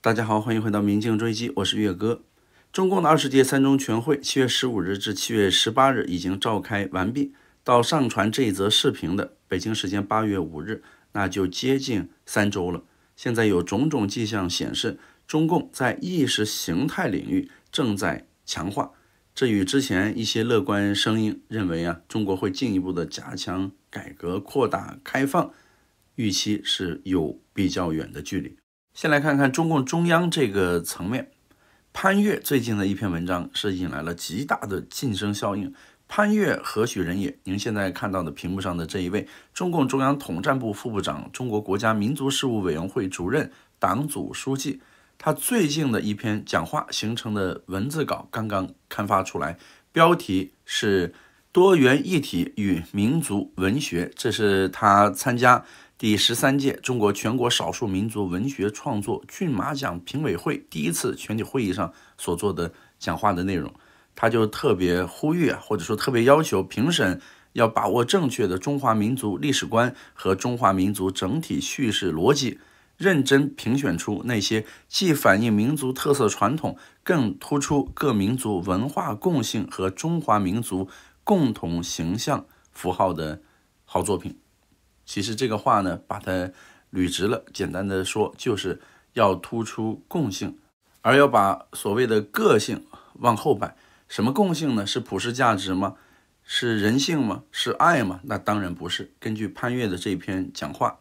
大家好，欢迎回到《明镜追击》，我是月哥。中共的二十届三中全会，七月十五日至七月十八日已经召开完毕。到上传这一则视频的北京时间八月五日，那就接近三周了。现在有种种迹象显示，中共在意识形态领域正在强化。这与之前一些乐观声音认为啊，中国会进一步的加强改革、扩大开放，预期是有比较远的距离。先来看看中共中央这个层面，潘岳最近的一篇文章是引来了极大的晋升效应。潘岳何许人也？您现在看到的屏幕上的这一位，中共中央统战部副部长、中国国家民族事务委员会主任、党组书记，他最近的一篇讲话形成的文字稿刚刚刊发出来，标题是《多元一体与民族文学》，这是他参加。第十三届中国全国少数民族文学创作骏马奖评委会第一次全体会议上所做的讲话的内容，他就特别呼吁啊，或者说特别要求评审要把握正确的中华民族历史观和中华民族整体叙事逻辑，认真评选出那些既反映民族特色传统，更突出各民族文化共性和中华民族共同形象符号的好作品。其实这个话呢，把它捋直了，简单的说，就是要突出共性，而要把所谓的个性往后摆。什么共性呢？是普世价值吗？是人性吗？是爱吗？那当然不是。根据潘越的这篇讲话，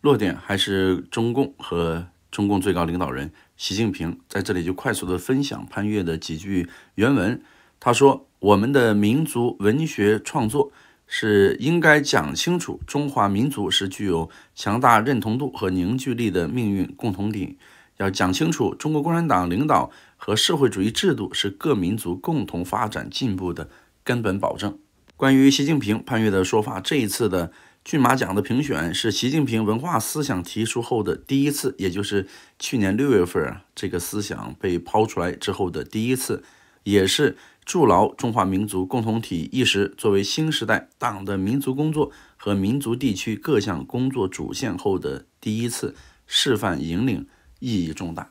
落点还是中共和中共最高领导人习近平在这里就快速的分享潘越的几句原文。他说：“我们的民族文学创作。”是应该讲清楚，中华民族是具有强大认同度和凝聚力的命运共同体。要讲清楚，中国共产党领导和社会主义制度是各民族共同发展进步的根本保证。关于习近平潘越的说法，这一次的骏马奖的评选是习近平文化思想提出后的第一次，也就是去年六月份啊，这个思想被抛出来之后的第一次，也是。筑牢中华民族共同体意识，作为新时代党的民族工作和民族地区各项工作主线后的第一次示范引领，意义重大。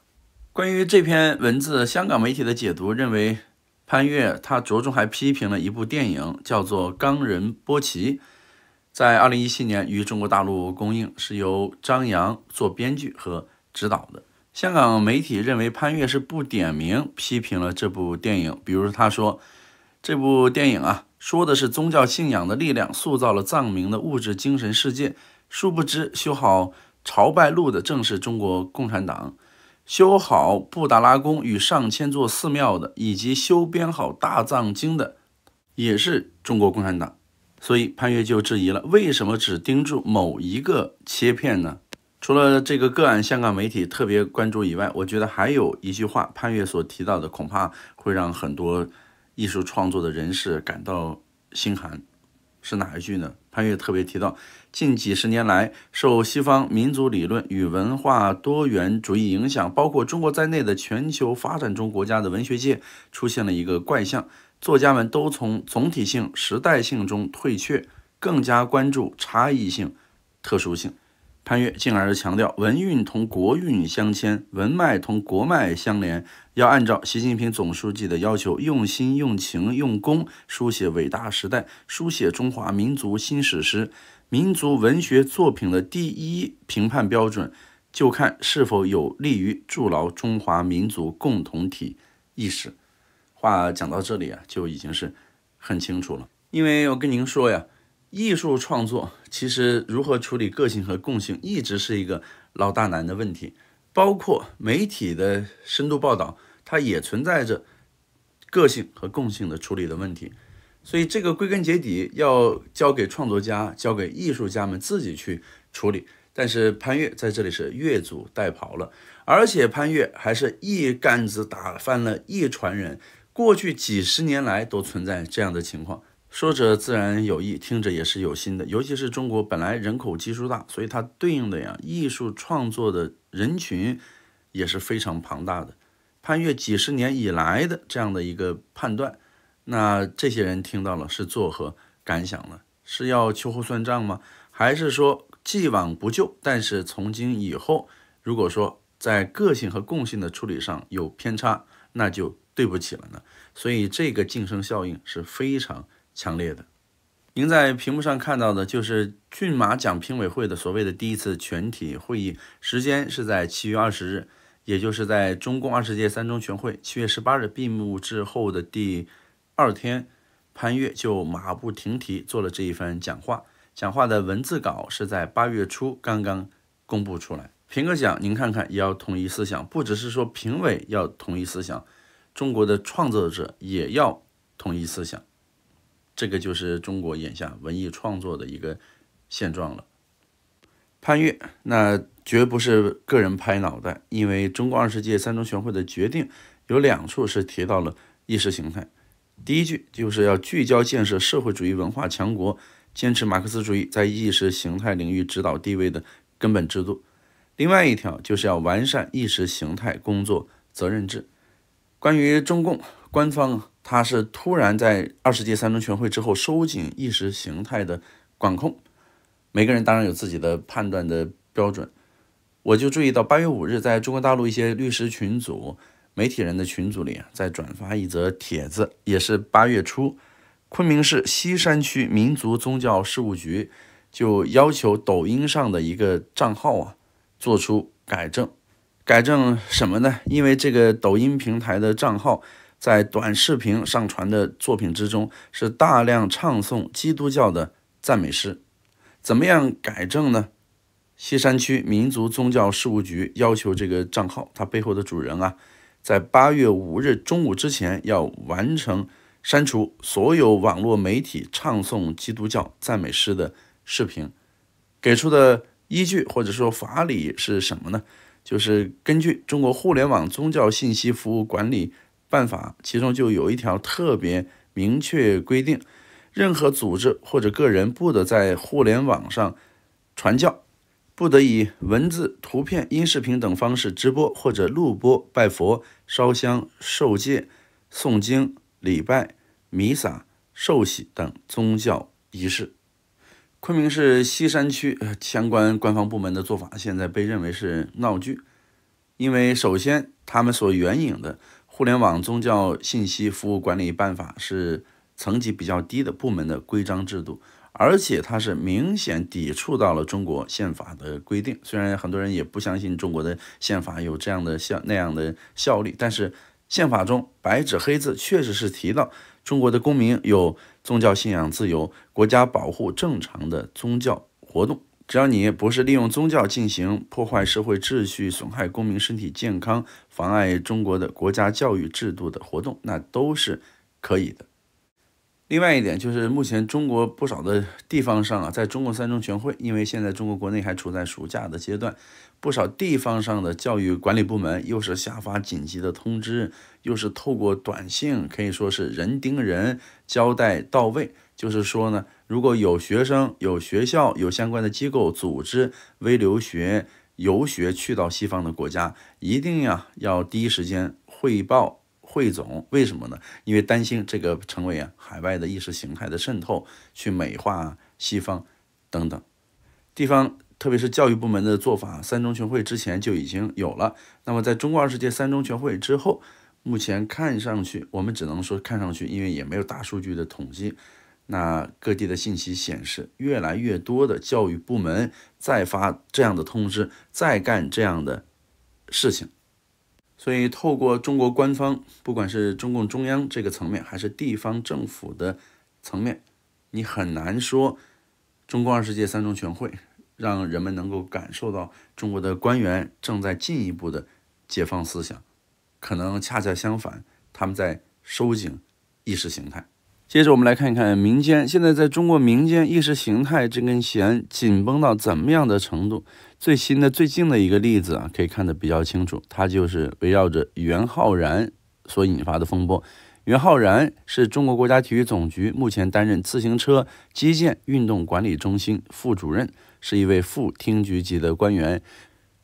关于这篇文字，香港媒体的解读认为，潘越他着重还批评了一部电影，叫做《冈仁波齐》，在二零一七年于中国大陆公映，是由张扬做编剧和指导的。香港媒体认为潘越是不点名批评了这部电影，比如他说，这部电影啊说的是宗教信仰的力量塑造了藏民的物质精神世界，殊不知修好朝拜路的正是中国共产党，修好布达拉宫与上千座寺庙的，以及修编好大藏经的，也是中国共产党，所以潘越就质疑了，为什么只盯住某一个切片呢？除了这个个案，香港媒体特别关注以外，我觉得还有一句话，潘越所提到的，恐怕会让很多艺术创作的人士感到心寒。是哪一句呢？潘越特别提到，近几十年来，受西方民族理论与文化多元主义影响，包括中国在内的全球发展中国家的文学界出现了一个怪象，作家们都从总体性、时代性中退却，更加关注差异性、特殊性。潘岳进而强调，文运同国运相牵，文脉同国脉相连，要按照习近平总书记的要求，用心、用情、用功，书写伟大时代，书写中华民族新史诗。民族文学作品的第一评判标准，就看是否有利于筑牢中华民族共同体意识。话讲到这里啊，就已经是很清楚了，因为我跟您说呀。艺术创作其实如何处理个性和共性，一直是一个老大难的问题。包括媒体的深度报道，它也存在着个性和共性的处理的问题。所以，这个归根结底要交给创作家、交给艺术家们自己去处理。但是，潘越在这里是越俎代庖了，而且潘越还是一竿子打翻了一船人。过去几十年来都存在这样的情况。说者自然有意，听者也是有心的。尤其是中国本来人口基数大，所以它对应的呀，艺术创作的人群也是非常庞大的。潘越几十年以来的这样的一个判断，那这些人听到了是作何感想呢？是要秋后算账吗？还是说既往不咎？但是从今以后，如果说在个性和共性的处理上有偏差，那就对不起了呢。所以这个晋升效应是非常。强烈的，您在屏幕上看到的就是骏马奖评委会的所谓的第一次全体会议，时间是在七月二十日，也就是在中共二十届三中全会七月十八日闭幕之后的第二天，潘越就马不停蹄做了这一番讲话。讲话的文字稿是在八月初刚刚公布出来。评个奖，您看看，也要统一思想，不只是说评委要统一思想，中国的创作者也要统一思想。这个就是中国眼下文艺创作的一个现状了。潘越那绝不是个人拍脑袋，因为中共二十届三中全会的决定有两处是提到了意识形态。第一句就是要聚焦建设社会主义文化强国，坚持马克思主义在意识形态领域指导地位的根本制度。另外一条就是要完善意识形态工作责任制。关于中共。官方他是突然在二十届三中全会之后收紧意识形态的管控，每个人当然有自己的判断的标准。我就注意到八月五日，在中国大陆一些律师群组、媒体人的群组里，在转发一则帖子，也是八月初，昆明市西山区民族宗教事务局就要求抖音上的一个账号啊，做出改正，改正什么呢？因为这个抖音平台的账号。在短视频上传的作品之中，是大量唱诵基督教的赞美诗。怎么样改正呢？西山区民族宗教事务局要求这个账号，它背后的主人啊，在八月五日中午之前要完成删除所有网络媒体唱诵基督教赞美诗的视频。给出的依据或者说法理是什么呢？就是根据中国互联网宗教信息服务管理。办法其中就有一条特别明确规定，任何组织或者个人不得在互联网上传教，不得以文字、图片、音视频等方式直播或者录播拜佛、烧香、受戒、诵经、礼拜、弥撒、寿喜等宗教仪式。昆明市西山区相关官方部门的做法现在被认为是闹剧，因为首先他们所援引的。《互联网宗教信息服务管理办法》是层级比较低的部门的规章制度，而且它是明显抵触到了中国宪法的规定。虽然很多人也不相信中国的宪法有这样的效那样的效力，但是宪法中白纸黑字确实是提到中国的公民有宗教信仰自由，国家保护正常的宗教活动。只要你不是利用宗教进行破坏社会秩序、损害公民身体健康、妨碍中国的国家教育制度的活动，那都是可以的。另外一点就是，目前中国不少的地方上啊，在中共三中全会，因为现在中国国内还处在暑假的阶段，不少地方上的教育管理部门又是下发紧急的通知，又是透过短信，可以说是人盯人交代到位。就是说呢。如果有学生、有学校、有相关的机构组织微留学、游学去到西方的国家，一定呀要第一时间汇报汇总。为什么呢？因为担心这个成为啊海外的意识形态的渗透，去美化西方等等地方，特别是教育部门的做法。三中全会之前就已经有了。那么在中共二十届三中全会之后，目前看上去我们只能说看上去，因为也没有大数据的统计。那各地的信息显示，越来越多的教育部门在发这样的通知，在干这样的事情。所以，透过中国官方，不管是中共中央这个层面，还是地方政府的层面，你很难说中共二十届三中全会让人们能够感受到中国的官员正在进一步的解放思想。可能恰恰相反，他们在收紧意识形态。接着我们来看一看民间现在在中国民间意识形态这根弦紧绷到怎么样的程度？最新的最近的一个例子啊，可以看得比较清楚，它就是围绕着袁浩然所引发的风波。袁浩然是中国国家体育总局目前担任自行车、击剑运动管理中心副主任，是一位副厅局级的官员。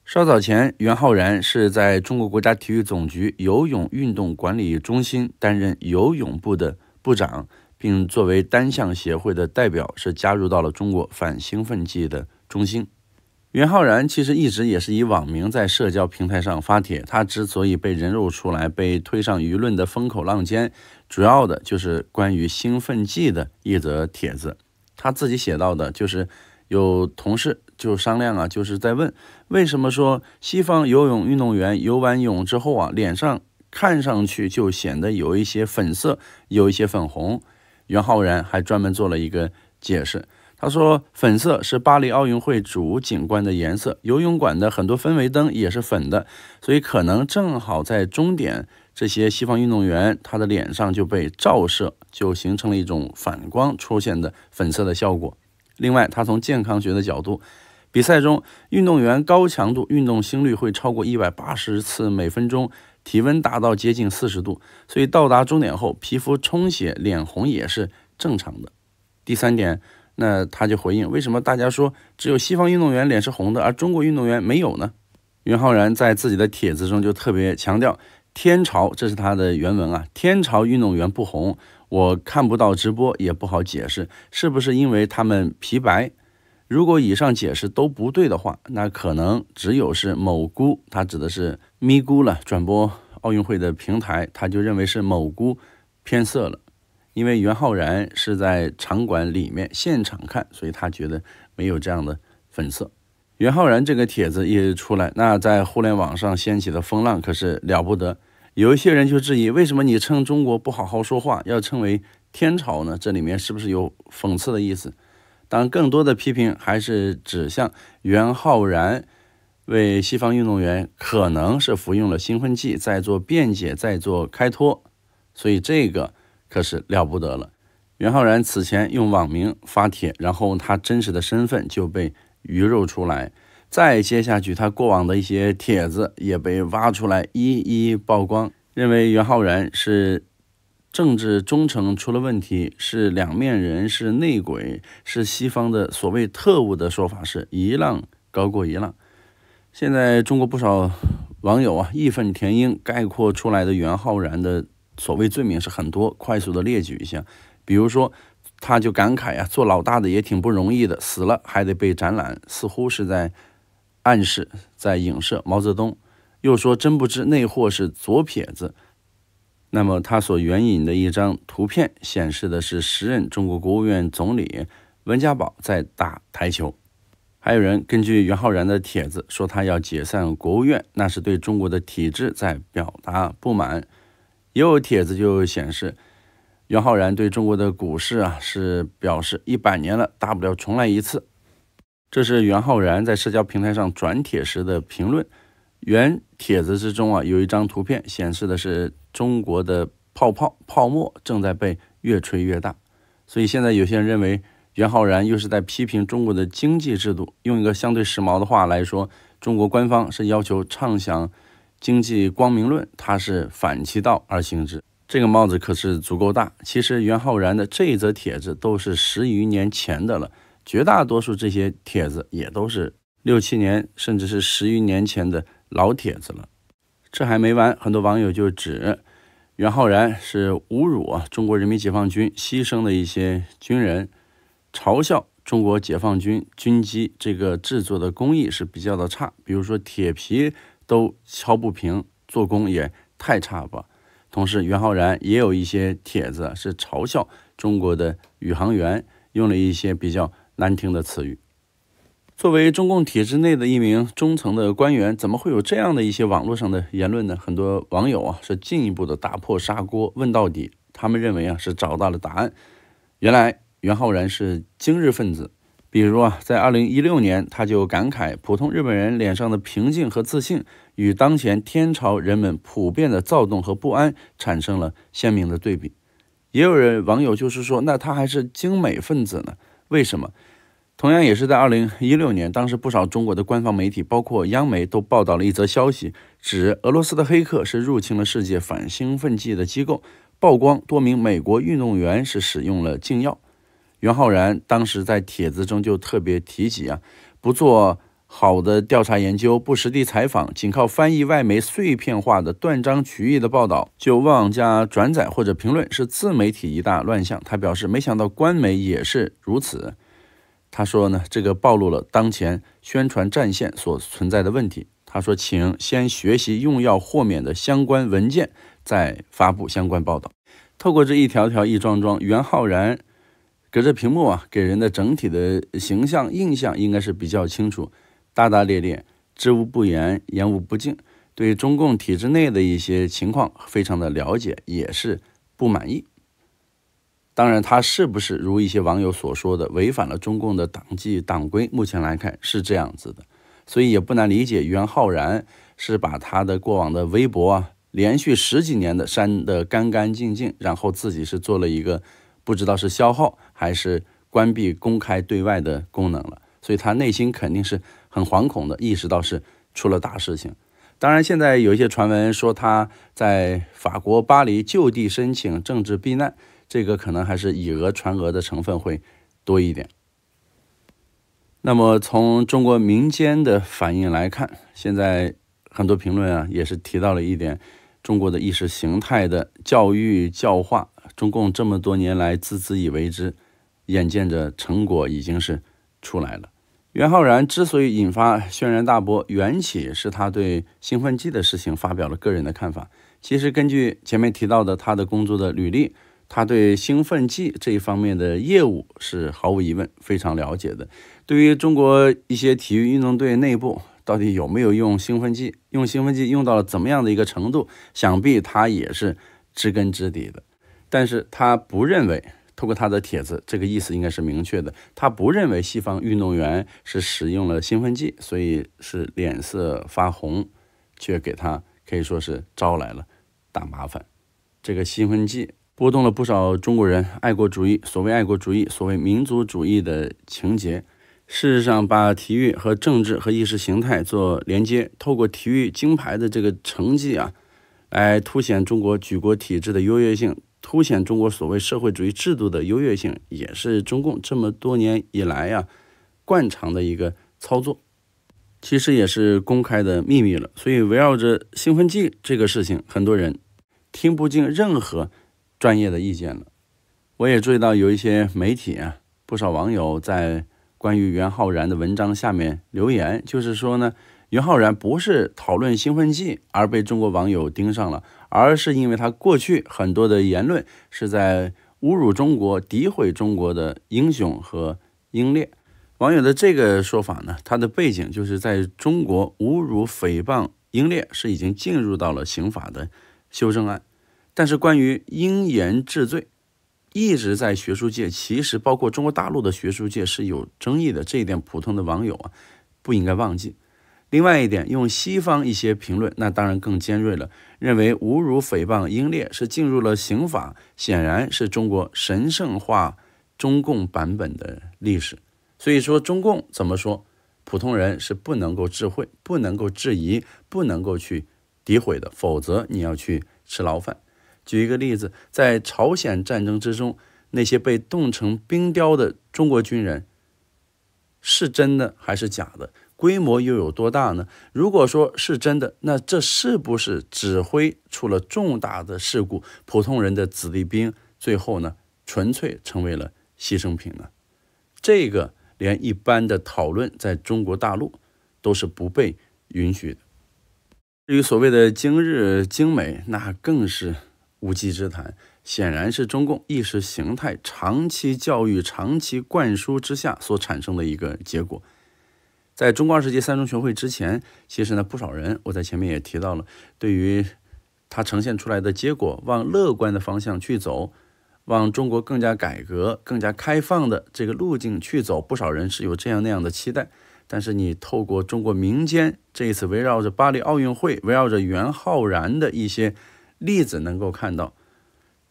稍早前，袁浩然是在中国国家体育总局游泳运动管理中心担任游泳部的。部长，并作为单项协会的代表，是加入到了中国反兴奋剂的中心。袁浩然其实一直也是以网名在社交平台上发帖。他之所以被人肉出来，被推上舆论的风口浪尖，主要的就是关于兴奋剂的一则帖子。他自己写到的就是有同事就商量啊，就是在问为什么说西方游泳运动员游完泳之后啊，脸上。看上去就显得有一些粉色，有一些粉红。袁浩然还专门做了一个解释，他说：“粉色是巴黎奥运会主景观的颜色，游泳馆的很多氛围灯也是粉的，所以可能正好在终点，这些西方运动员他的脸上就被照射，就形成了一种反光出现的粉色的效果。另外，他从健康学的角度，比赛中运动员高强度运动心率会超过一百八十次每分钟。”体温达到接近四十度，所以到达终点后皮肤充血、脸红也是正常的。第三点，那他就回应：为什么大家说只有西方运动员脸是红的，而中国运动员没有呢？袁浩然在自己的帖子中就特别强调：“天朝，这是他的原文啊！天朝运动员不红，我看不到直播，也不好解释，是不是因为他们皮白？”如果以上解释都不对的话，那可能只有是某姑，他指的是咪咕了。转播奥运会的平台，他就认为是某姑偏色了。因为袁浩然是在场馆里面现场看，所以他觉得没有这样的粉色。袁浩然这个帖子一出来，那在互联网上掀起的风浪可是了不得。有一些人就质疑，为什么你称中国不好好说话，要称为天朝呢？这里面是不是有讽刺的意思？但更多的批评还是指向袁浩然，为西方运动员可能是服用了兴奋剂在做辩解，在做开脱，所以这个可是了不得了。袁浩然此前用网名发帖，然后他真实的身份就被鱼肉出来，再接下去他过往的一些帖子也被挖出来一一曝光，认为袁浩然是。政治忠诚出了问题，是两面人，是内鬼，是西方的所谓特务的说法，是一浪高过一浪。现在中国不少网友啊义愤填膺，概括出来的袁浩然的所谓罪名是很多，快速的列举一下，比如说，他就感慨呀，做老大的也挺不容易的，死了还得被展览，似乎是在暗示在影射毛泽东，又说真不知内货是左撇子。那么，他所援引的一张图片显示的是时任中国国务院总理温家宝在打台球。还有人根据袁浩然的帖子说，他要解散国务院，那是对中国的体制在表达不满。也有帖子就显示，袁浩然对中国的股市啊是表示一百年了，大不了重来一次。这是袁浩然在社交平台上转帖时的评论。原帖子之中啊，有一张图片显示的是。中国的泡泡泡沫正在被越吹越大，所以现在有些人认为袁浩然又是在批评中国的经济制度。用一个相对时髦的话来说，中国官方是要求畅想经济光明论，他是反其道而行之。这个帽子可是足够大。其实袁浩然的这一则帖子都是十余年前的了，绝大多数这些帖子也都是六七年甚至是十余年前的老帖子了。这还没完，很多网友就指。袁浩然是侮辱中国人民解放军牺牲的一些军人，嘲笑中国解放军军机这个制作的工艺是比较的差，比如说铁皮都敲不平，做工也太差吧。同时，袁浩然也有一些帖子是嘲笑中国的宇航员，用了一些比较难听的词语。作为中共体制内的一名中层的官员，怎么会有这样的一些网络上的言论呢？很多网友啊是进一步的打破砂锅问到底，他们认为啊是找到了答案。原来袁浩然是精日分子，比如啊在二零一六年他就感慨普通日本人脸上的平静和自信，与当前天朝人们普遍的躁动和不安产生了鲜明的对比。也有人网友就是说，那他还是精美分子呢？为什么？同样也是在二零一六年，当时不少中国的官方媒体，包括央媒，都报道了一则消息，指俄罗斯的黑客是入侵了世界反兴奋剂的机构，曝光多名美国运动员是使用了禁药。袁浩然当时在帖子中就特别提及啊，不做好的调查研究，不实地采访，仅靠翻译外媒碎片化的断章取义的报道，就妄加转载或者评论，是自媒体一大乱象。他表示，没想到官媒也是如此。他说呢，这个暴露了当前宣传战线所存在的问题。他说，请先学习用药豁免的相关文件，再发布相关报道。透过这一条条、一桩桩，袁浩然隔着屏幕啊，给人的整体的形象印象应该是比较清楚，大大咧咧，知无不言，言无不尽，对中共体制内的一些情况非常的了解，也是不满意。当然，他是不是如一些网友所说的违反了中共的党纪党规？目前来看是这样子的，所以也不难理解袁浩然是把他的过往的微博啊，连续十几年的删得干干净净，然后自己是做了一个不知道是消耗还是关闭公开对外的功能了，所以他内心肯定是很惶恐的，意识到是出了大事情。当然，现在有一些传闻说他在法国巴黎就地申请政治避难。这个可能还是以讹传讹的成分会多一点。那么，从中国民间的反应来看，现在很多评论啊也是提到了一点中国的意识形态的教育教化，中共这么多年来孜孜以为之，眼见着成果已经是出来了。袁浩然之所以引发轩然大波，缘起是他对兴奋剂的事情发表了个人的看法。其实，根据前面提到的他的工作的履历。他对兴奋剂这一方面的业务是毫无疑问非常了解的。对于中国一些体育运动队内部到底有没有用兴奋剂，用兴奋剂用到了怎么样的一个程度，想必他也是知根知底的。但是他不认为，通过他的帖子，这个意思应该是明确的。他不认为西方运动员是使用了兴奋剂，所以是脸色发红，却给他可以说是招来了大麻烦。这个兴奋剂。拨动了不少中国人爱国主义，所谓爱国主义，所谓民族主义的情节。事实上，把体育和政治和意识形态做连接，透过体育金牌的这个成绩啊，来凸显中国举国体制的优越性，凸显中国所谓社会主义制度的优越性，也是中共这么多年以来呀惯常的一个操作。其实也是公开的秘密了。所以围绕着兴奋剂这个事情，很多人听不进任何。专业的意见了。我也注意到有一些媒体啊，不少网友在关于袁浩然的文章下面留言，就是说呢，袁浩然不是讨论兴奋剂而被中国网友盯上了，而是因为他过去很多的言论是在侮辱中国、诋毁中国的英雄和英烈。网友的这个说法呢，他的背景就是在中国侮辱诽谤英烈是已经进入到了刑法的修正案。但是，关于因言治罪，一直在学术界，其实包括中国大陆的学术界是有争议的这一点，普通的网友啊不应该忘记。另外一点，用西方一些评论，那当然更尖锐了，认为侮辱、诽谤英烈是进入了刑法，显然是中国神圣化中共版本的历史。所以说，中共怎么说，普通人是不能够智慧、不能够质疑、不能够去诋毁的，否则你要去吃牢饭。举一个例子，在朝鲜战争之中，那些被冻成冰雕的中国军人，是真的还是假的？规模又有多大呢？如果说是真的，那这是不是指挥出了重大的事故？普通人的子弟兵最后呢，纯粹成为了牺牲品呢？这个连一般的讨论在中国大陆都是不被允许的。至于所谓的今日精美，那更是。无稽之谈，显然是中共意识形态长期教育、长期灌输之下所产生的一个结果。在中共二十届三中全会之前，其实呢，不少人我在前面也提到了，对于它呈现出来的结果往乐观的方向去走，往中国更加改革、更加开放的这个路径去走，不少人是有这样那样的期待。但是你透过中国民间这一次围绕着巴黎奥运会、围绕着袁浩然的一些。例子能够看到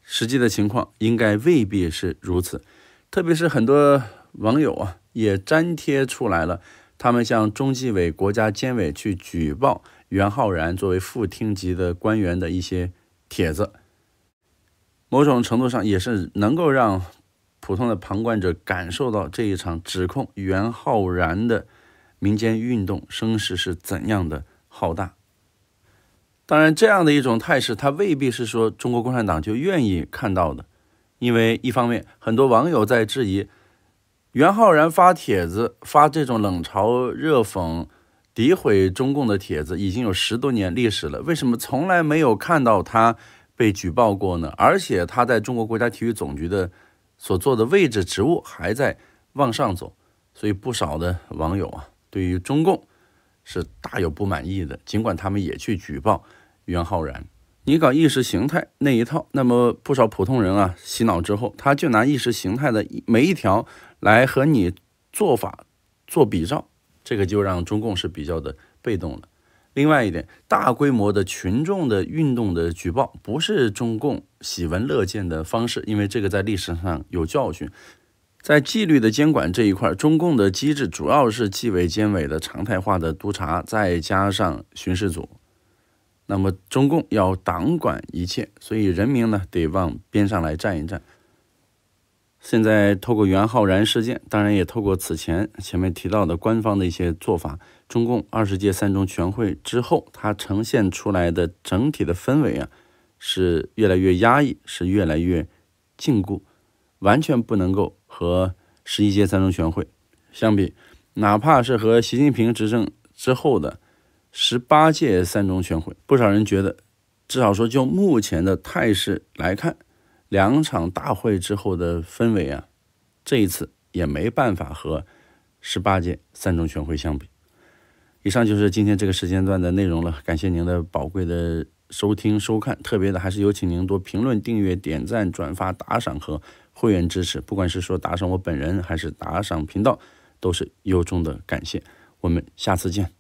实际的情况，应该未必是如此。特别是很多网友啊，也粘贴出来了他们向中纪委、国家监委去举报袁浩然作为副厅级的官员的一些帖子。某种程度上，也是能够让普通的旁观者感受到这一场指控袁浩然的民间运动声势是怎样的浩大。当然，这样的一种态势，他未必是说中国共产党就愿意看到的，因为一方面，很多网友在质疑袁浩然发帖子、发这种冷嘲热讽、诋毁中共的帖子已经有十多年历史了，为什么从来没有看到他被举报过呢？而且他在中国国家体育总局的所做的位置、职务还在往上走，所以不少的网友啊，对于中共是大有不满意的。尽管他们也去举报。袁浩然，你搞意识形态那一套，那么不少普通人啊洗脑之后，他就拿意识形态的每一条来和你做法做比照，这个就让中共是比较的被动了。另外一点，大规模的群众的运动的举报，不是中共喜闻乐见的方式，因为这个在历史上有教训。在纪律的监管这一块，中共的机制主要是纪委监委的常态化的督查，再加上巡视组。那么中共要党管一切，所以人民呢得往边上来站一站。现在透过袁浩然事件，当然也透过此前前面提到的官方的一些做法，中共二十届三中全会之后，它呈现出来的整体的氛围啊，是越来越压抑，是越来越禁锢，完全不能够和十一届三中全会相比，哪怕是和习近平执政之后的。十八届三中全会，不少人觉得，至少说就目前的态势来看，两场大会之后的氛围啊，这一次也没办法和十八届三中全会相比。以上就是今天这个时间段的内容了，感谢您的宝贵的收听收看。特别的，还是有请您多评论、订阅、点赞、转发、打赏和会员支持。不管是说打赏我本人，还是打赏频道，都是由衷的感谢。我们下次见。